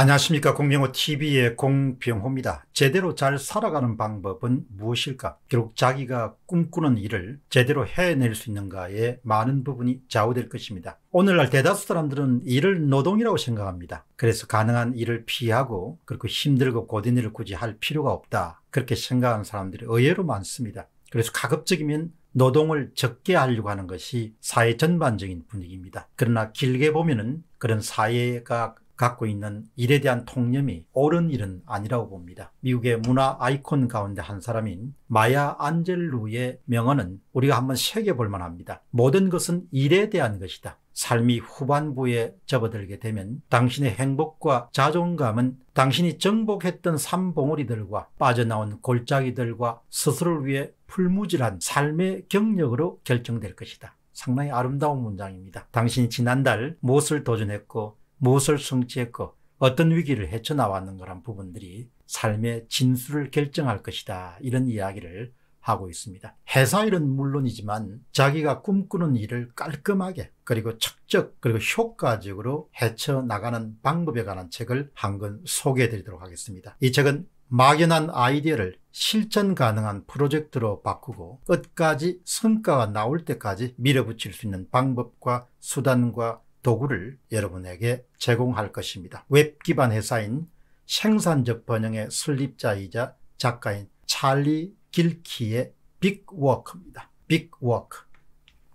안녕하십니까 공병호TV의 공병호입니다. 제대로 잘 살아가는 방법은 무엇일까? 결국 자기가 꿈꾸는 일을 제대로 해낼 수 있는가에 많은 부분이 좌우될 것입니다. 오늘날 대다수 사람들은 일을 노동이라고 생각합니다. 그래서 가능한 일을 피하고 그리고 힘들고 고된 일을 굳이 할 필요가 없다. 그렇게 생각하는 사람들이 의외로 많습니다. 그래서 가급적이면 노동을 적게 하려고 하는 것이 사회 전반적인 분위기입니다. 그러나 길게 보면은 그런 사회가 갖고 있는 일에 대한 통념이 옳은 일은 아니라고 봅니다. 미국의 문화 아이콘 가운데 한 사람인 마야 안젤루의 명언은 우리가 한번 새겨볼 만합니다. 모든 것은 일에 대한 것이다. 삶이 후반부에 접어들게 되면 당신의 행복과 자존감은 당신이 정복했던 산봉오리들과 빠져나온 골짜기들과 스스로를 위해 풀무질한 삶의 경력으로 결정될 것이다. 상당히 아름다운 문장입니다. 당신이 지난달 무엇을 도전했고 무엇을 성취했고 어떤 위기를 헤쳐나왔는가란 부분들이 삶의 진수를 결정할 것이다. 이런 이야기를 하고 있습니다. 회사 일은 물론이지만 자기가 꿈꾸는 일을 깔끔하게 그리고 척적 그리고 효과적으로 헤쳐나가는 방법에 관한 책을 한 권 소개해 드리도록 하겠습니다. 이 책은 막연한 아이디어를 실천 가능한 프로젝트로 바꾸고 끝까지 성과가 나올 때까지 밀어붙일 수 있는 방법과 수단과 도구를 여러분에게 제공할 것입니다. 웹 기반 회사인 생산적 번영의 설립자이자 작가인 찰리 길키의 빅워크입니다. 빅워크.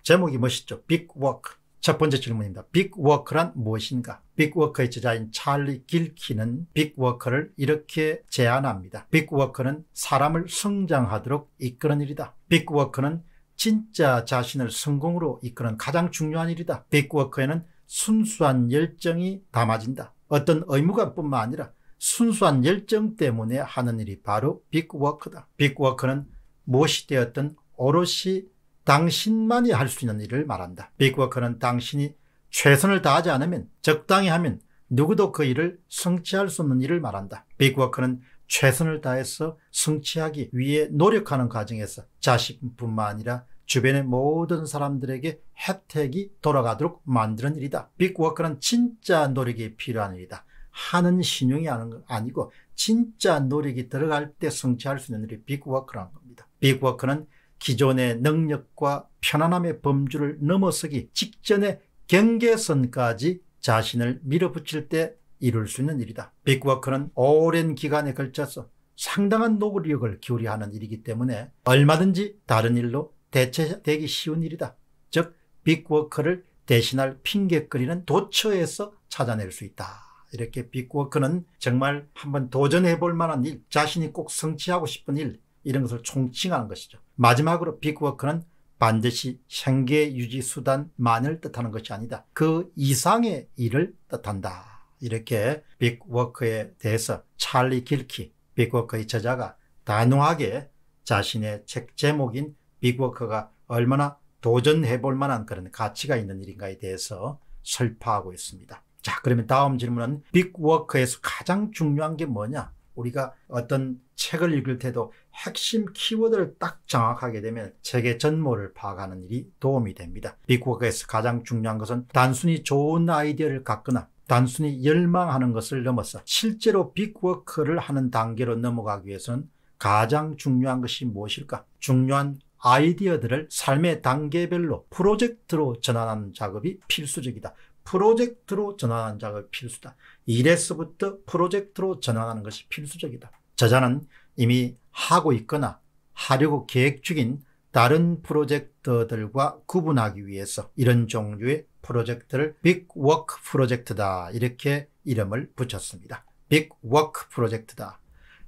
제목이 멋있죠? 빅워크. 첫 번째 질문입니다. 빅워크란 무엇인가? 빅워크의 제자인 찰리 길키는 빅워크를 이렇게 제안합니다. 빅워크는 사람을 성장하도록 이끄는 일이다. 빅워크는 진짜 자신을 성공으로 이끄는 가장 중요한 일이다. 빅워크에는 순수한 열정이 담아진다. 어떤 의무감뿐만 아니라 순수한 열정 때문에 하는 일이 바로 빅워크다. 빅워크는 무엇이 되었든 오롯이 당신만이 할 수 있는 일을 말한다. 빅워크는 당신이 최선을 다하지 않으면 적당히 하면 누구도 그 일을 성취할 수 없는 일을 말한다. 빅워크는 최선을 다해서 성취하기 위해 노력하는 과정에서 자신뿐만 아니라 주변의 모든 사람들에게 혜택이 돌아가도록 만드는 일이다. 빅워크는 진짜 노력이 필요한 일이다. 하는 신용이 아니고 진짜 노력이 들어갈 때 성취할 수 있는 일이 빅워크라는 겁니다. 빅워크는 기존의 능력과 편안함의 범주를 넘어서기 직전의 경계선까지 자신을 밀어붙일 때 이룰 수 있는 일이다. 빅워크는 오랜 기간에 걸쳐서 상당한 노력을 기울여 하는 일이기 때문에 얼마든지 다른 일로 대체되기 쉬운 일이다. 즉 빅워크를 대신할 핑계거리는 도처에서 찾아낼 수 있다. 이렇게 빅워크는 정말 한번 도전해 볼 만한 일, 자신이 꼭 성취하고 싶은 일, 이런 것을 총칭하는 것이죠. 마지막으로 빅워크는 반드시 생계 유지 수단만을 뜻하는 것이 아니다. 그 이상의 일을 뜻한다. 이렇게 빅워크에 대해서 찰리 길키, 빅워크의 저자가 단호하게 자신의 책 제목인 빅워크가 얼마나 도전해 볼 만한 그런 가치가 있는 일인가에 대해서 설파하고 있습니다. 자, 그러면 다음 질문은 빅워크에서 가장 중요한 게 뭐냐? 우리가 어떤 책을 읽을 때도 핵심 키워드를 딱 정확하게 되면 책의 전모를 파악하는 일이 도움이 됩니다. 빅워크에서 가장 중요한 것은 단순히 좋은 아이디어를 갖거나 단순히 열망하는 것을 넘어서 실제로 빅워크를 하는 단계로 넘어가기 위해서는 가장 중요한 것이 무엇일까? 중요한 아이디어들을 삶의 단계별로 프로젝트로 전환하는 작업이 필수적이다. 프로젝트로 전환하는 작업이 필수다. 일에서부터 프로젝트로 전환하는 것이 필수적이다. 저자는 이미 하고 있거나 하려고 계획 중인 다른 프로젝트들과 구분하기 위해서 이런 종류의 프로젝트를 빅워크 프로젝트다 이렇게 이름을 붙였습니다. 빅워크 프로젝트다.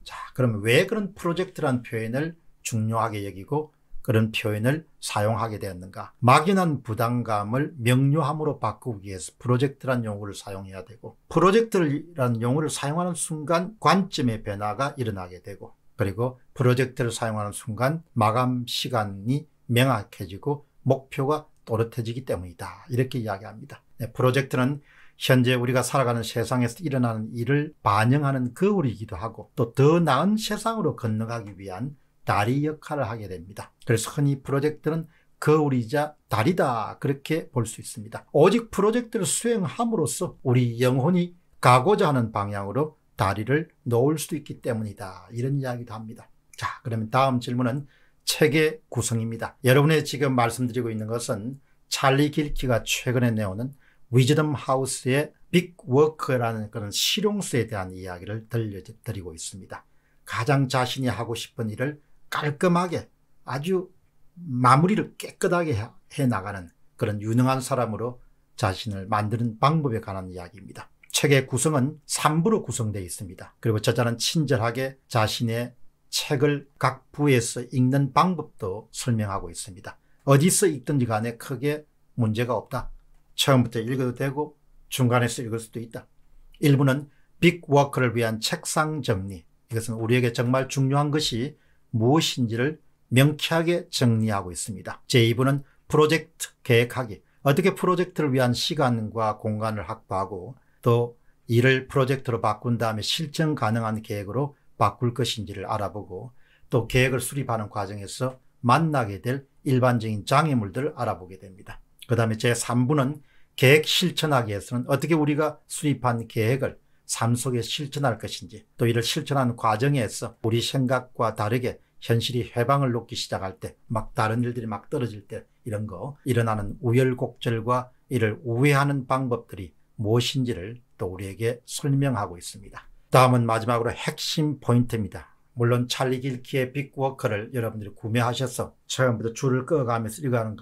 자, 그럼 왜 그런 프로젝트란 표현을 중요하게 여기고 그런 표현을 사용하게 되었는가. 막연한 부담감을 명료함으로 바꾸기 위해서 프로젝트란 용어를 사용해야 되고 프로젝트란 용어를 사용하는 순간 관점의 변화가 일어나게 되고 그리고 프로젝트를 사용하는 순간 마감 시간이 명확해지고 목표가 또렷해지기 때문이다. 이렇게 이야기합니다. 네, 프로젝트는 현재 우리가 살아가는 세상에서 일어나는 일을 반영하는 거울이기도 하고 또 더 나은 세상으로 건너가기 위한 다리 역할을 하게 됩니다. 그래서 흔히 프로젝트는 거울이자 다리다 그렇게 볼 수 있습니다. 오직 프로젝트를 수행함으로써 우리 영혼이 가고자 하는 방향으로 다리를 놓을 수도 있기 때문이다. 이런 이야기도 합니다. 자, 그러면 다음 질문은 책의 구성입니다. 여러분의 지금 말씀드리고 있는 것은 찰리 길키가 최근에 내오는 위즈덤 하우스의 빅워크라는 그런 실용수에 대한 이야기를 들려드리고 있습니다. 가장 자신이 하고 싶은 일을 깔끔하게 아주 마무리를 깨끗하게 해 나가는 그런 유능한 사람으로 자신을 만드는 방법에 관한 이야기입니다. 책의 구성은 3부로 구성되어 있습니다. 그리고 저자는 친절하게 자신의 책을 각 부에서 읽는 방법도 설명하고 있습니다. 어디서 읽든지 간에 크게 문제가 없다. 처음부터 읽어도 되고 중간에서 읽을 수도 있다. 1부는 빅워크를 위한 책상 정리. 이것은 우리에게 정말 중요한 것이 무엇인지를 명쾌하게 정리하고 있습니다. 제2부는 프로젝트 계획하기, 어떻게 프로젝트를 위한 시간과 공간을 확보하고 또 이를 프로젝트로 바꾼 다음에 실천 가능한 계획으로 바꿀 것인지를 알아보고 또 계획을 수립하는 과정에서 만나게 될 일반적인 장애물들을 알아보게 됩니다. 그 다음에 제3부는 계획 실천하기에서는 어떻게 우리가 수립한 계획을 삶 속에 실천할 것인지 또 이를 실천하는 과정에서 우리 생각과 다르게 현실이 해방을 놓기 시작할 때 막 다른 일들이 막 떨어질 때 이런 거 일어나는 우열곡절과 이를 우회하는 방법들이 무엇인지를 또 우리에게 설명하고 있습니다. 다음은 마지막으로 핵심 포인트입니다. 물론 찰리 길키의 빅워커를 여러분들이 구매하셔서 처음부터 줄을 끄어가면서 읽어가는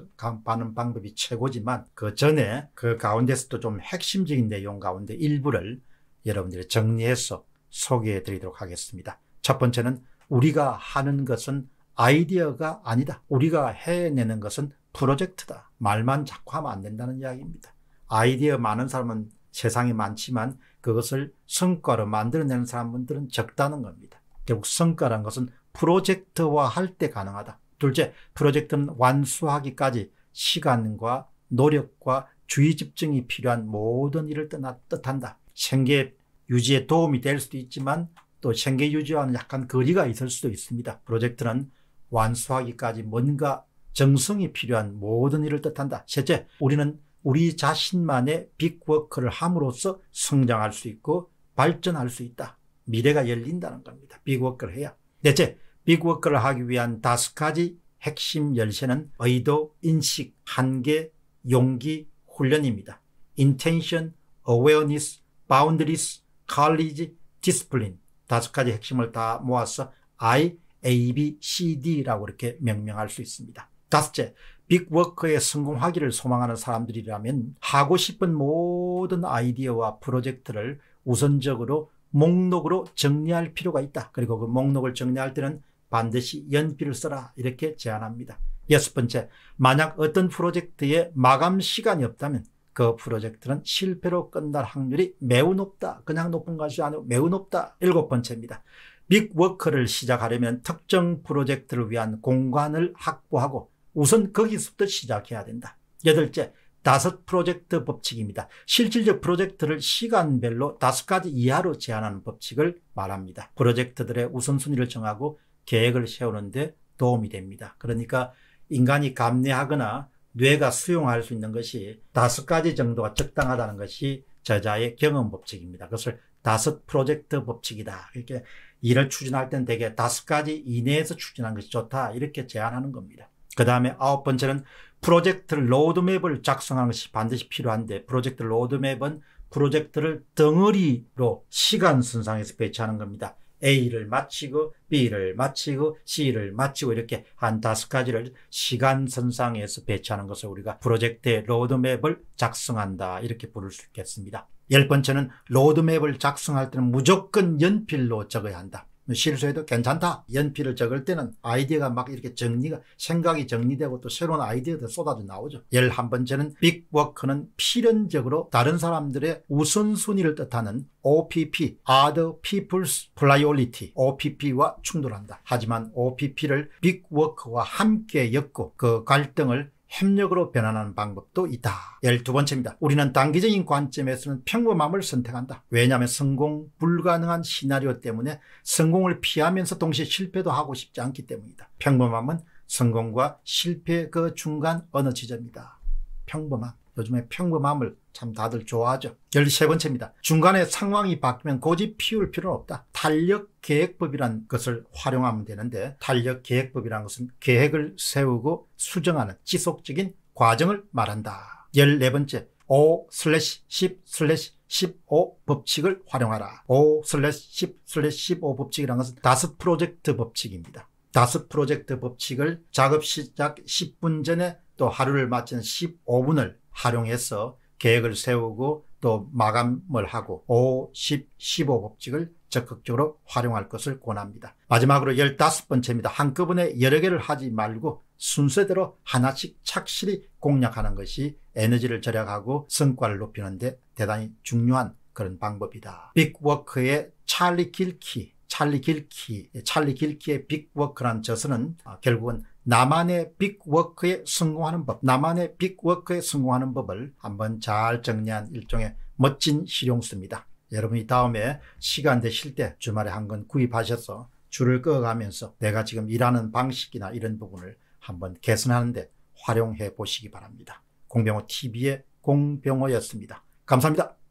방법이 최고지만 그 전에 그 가운데서도 좀 핵심적인 내용 가운데 일부를 여러분들이 정리해서 소개해 드리도록 하겠습니다. 첫 번째는 우리가 하는 것은 아이디어가 아니다. 우리가 해내는 것은 프로젝트다. 말만 자꾸 하면 안 된다는 이야기입니다. 아이디어 많은 사람은 세상에 많지만 그것을 성과로 만들어내는 사람들은 적다는 겁니다. 결국 성과란 것은 프로젝트화 할때 가능하다. 둘째, 프로젝트는 완수하기까지 시간과 노력과 주의 집중이 필요한 모든 일을 뜻한다. 생계 유지에 도움이 될 수도 있지만 또 생계 유지와는 약간 거리가 있을 수도 있습니다. 프로젝트는 완수하기까지 뭔가 정성이 필요한 모든 일을 뜻한다. 셋째, 우리는 우리 자신만의 빅워크를 함으로써 성장할 수 있고 발전할 수 있다. 미래가 열린다는 겁니다. 빅워크를 해야. 넷째, 빅워크를 하기 위한 다섯 가지 핵심 열쇠는 의도, 인식, 한계, 용기, 훈련입니다. intention, awareness, boundaries, college, discipline 다섯 가지 핵심을 다 모아서 I, A, B, C, D라고 이렇게 명명할 수 있습니다. 다섯째, 빅워크에 성공하기를 소망하는 사람들이라면 하고 싶은 모든 아이디어와 프로젝트를 우선적으로 목록으로 정리할 필요가 있다. 그리고 그 목록을 정리할 때는 반드시 연필을 써라 이렇게 제안합니다. 여섯 번째, 만약 어떤 프로젝트의 마감 시간이 없다면 그 프로젝트는 실패로 끝날 확률이 매우 높다. 그냥 높은 것이 아니고 매우 높다. 일곱 번째입니다. 빅워크를 시작하려면 특정 프로젝트를 위한 공간을 확보하고 우선 거기서부터 시작해야 된다. 여덟째, 다섯 프로젝트 법칙입니다. 실질적 프로젝트를 시간별로 다섯 가지 이하로 제한하는 법칙을 말합니다. 프로젝트들의 우선순위를 정하고 계획을 세우는데 도움이 됩니다. 그러니까 인간이 감내하거나 뇌가 수용할 수 있는 것이 다섯 가지 정도가 적당하다는 것이 저자의 경험 법칙입니다. 그것을 다섯 프로젝트 법칙이다. 이렇게 일을 추진할 때는 대개 다섯 가지 이내에서 추진하는 것이 좋다. 이렇게 제안하는 겁니다. 그 다음에 아홉 번째는 프로젝트 로드맵을 작성하는 것이 반드시 필요한데 프로젝트 로드맵은 프로젝트를 덩어리로 시간 순상에서 배치하는 겁니다. A를 마치고 B를 마치고 C를 마치고 이렇게 한 다섯 가지를 시간 선상에서 배치하는 것을 우리가 프로젝트의 로드맵을 작성한다 이렇게 부를 수 있겠습니다. 열 번째는 로드맵을 작성할 때는 무조건 연필로 적어야 한다. 실수해도 괜찮다. 연필을 적을 때는 아이디어가 막 이렇게 정리가 생각이 정리되고 또 새로운 아이디어도 쏟아져 나오죠. 열한 번째는 빅워크는 필연적으로 다른 사람들의 우선순위를 뜻하는 OPP, Other People's Priority, OPP와 충돌한다. 하지만 OPP를 빅워크와 함께 엮고 그 갈등을 협력으로 변환하는 방법도 있다. 12번째입니다. 우리는 단기적인 관점에서는 평범함을 선택한다. 왜냐하면 성공 불가능한 시나리오 때문에 성공을 피하면서 동시에 실패도 하고 싶지 않기 때문이다. 평범함은 성공과 실패 그 중간 어느 지점이다. 평범함. 요즘에 평범함을 참 다들 좋아하죠. 13번째입니다. 중간에 상황이 바뀌면 고집 피울 필요는 없다. 탄력계획법이란 것을 활용하면 되는데 탄력계획법이란 것은 계획을 세우고 수정하는 지속적인 과정을 말한다. 14번째 5 슬래시 10 슬래시 15 법칙을 활용하라. 5 슬래시 10 슬래시 15 법칙이란 것은 다스 프로젝트 법칙입니다. 다스 프로젝트 법칙을 작업 시작 10분 전에 또 하루를 마친 15분을 활용해서 계획을 세우고 또 마감을 하고 5, 10, 15 법칙을 적극적으로 활용할 것을 권합니다. 마지막으로 15번째입니다. 한꺼번에 여러 개를 하지 말고 순서대로 하나씩 착실히 공략하는 것이 에너지를 절약하고 성과를 높이는 데 대단히 중요한 그런 방법이다. 빅워크의 찰리 길키, 찰리 길키, 찰리 길키의 빅워크라는 저서는 아, 결국은 나만의 빅워크에 성공하는 법, 나만의 빅워크에 성공하는 법을 한번 잘 정리한 일종의 멋진 실용수입니다. 여러분이 다음에 시간 되실 때 주말에 한 권 구입하셔서 줄을 끄어가면서 내가 지금 일하는 방식이나 이런 부분을 한번 개선하는데 활용해 보시기 바랍니다. 공병호 TV의 공병호였습니다. 감사합니다.